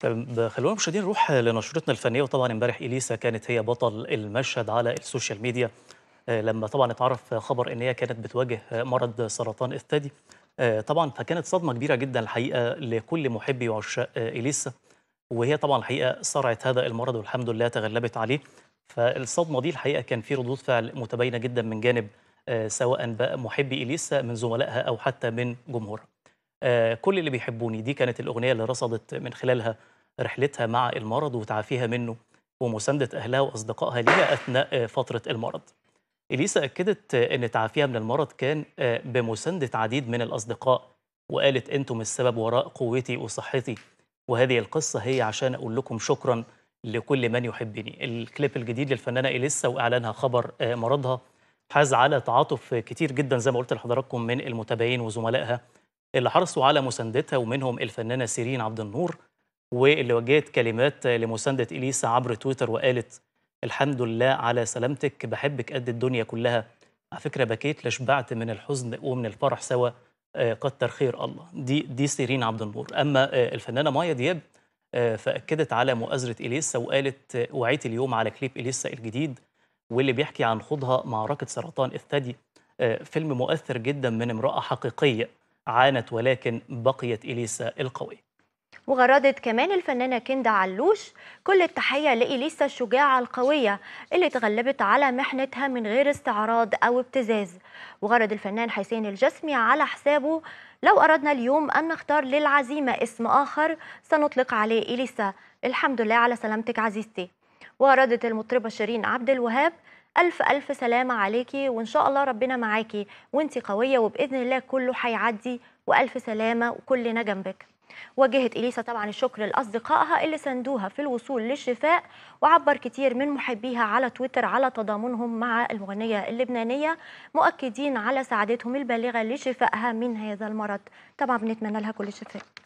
طيب، خلونا مشاهدين نروح لنشرتنا الفنيه وطبعا امبارح اليسا كانت هي بطل المشهد على السوشيال ميديا آه، لما طبعا اتعرف خبر ان هي كانت بتواجه مرض سرطان الثدي آه، طبعا فكانت صدمه كبيره جدا الحقيقه لكل محبي وعشاق اليسا وهي طبعا الحقيقه صرعت هذا المرض والحمد لله تغلبت عليه فالصدمه دي الحقيقه كان في ردود فعل متباينه جدا من جانب آه، سواء بقى محبي اليسا من زملائها او حتى من جمهورها آه، كل اللي بيحبوني دي كانت الأغنية اللي رصدت من خلالها رحلتها مع المرض وتعافيها منه ومساندة أهلها وأصدقائها ليها أثناء آه، فترة المرض إليسا أكدت آه، أن تعافيها من المرض كان بمساندة عديد من الأصدقاء وقالت أنتم السبب وراء قوتي وصحتي وهذه القصة هي عشان أقول لكم شكرا لكل من يحبني الكليب الجديد للفنانة إليسا وإعلانها خبر مرضها حاز على تعاطف كتير جدا زي ما قلت لحضراتكم من المتابعين وزملائها اللي حرصوا على مساندتها ومنهم الفنانة سيرين عبد النور واللي وجهت كلمات لمساندة إليسا عبر تويتر وقالت الحمد لله على سلامتك بحبك قد الدنيا كلها على فكرة بكيت لشبعت من الحزن ومن الفرح سوا كتر آه، خير الله دي دي سيرين عبد النور أما آه، الفنانة مايا دياب آه، فأكدت على مؤازرة إليسا وقالت وعيت اليوم على كليب إليسا الجديد واللي بيحكي عن خوضها معركة سرطان الثدي فيلم مؤثر جدا من امرأة حقيقية عانت ولكن بقيت إليسا القوية وغردت كمان الفنانة كندا علوش كل التحية لإليسا الشجاعة القوية اللي تغلبت على محنتها من غير استعراض أو ابتزاز وغرد الفنان حسين الجسمي على حسابه لو أردنا اليوم أن نختار للعزيمة اسم آخر سنطلق عليه إليسا الحمد لله على سلامتك عزيزتي وغردت المطربة شيرين عبد الوهاب ألف ألف سلامة عليكي وإن شاء الله ربنا معاكي وإنتي قوية وبإذن الله كله هيعدي وألف سلامة وكلنا جنبك وجهت إليسا طبعا الشكر لأصدقائها اللي ساندوها في الوصول للشفاء وعبر كتير من محبيها على تويتر على تضامنهم مع المغنية اللبنانية مؤكدين على سعادتهم البالغة لشفائها من هذا المرض طبعا بنتمنى لها كل الشفاء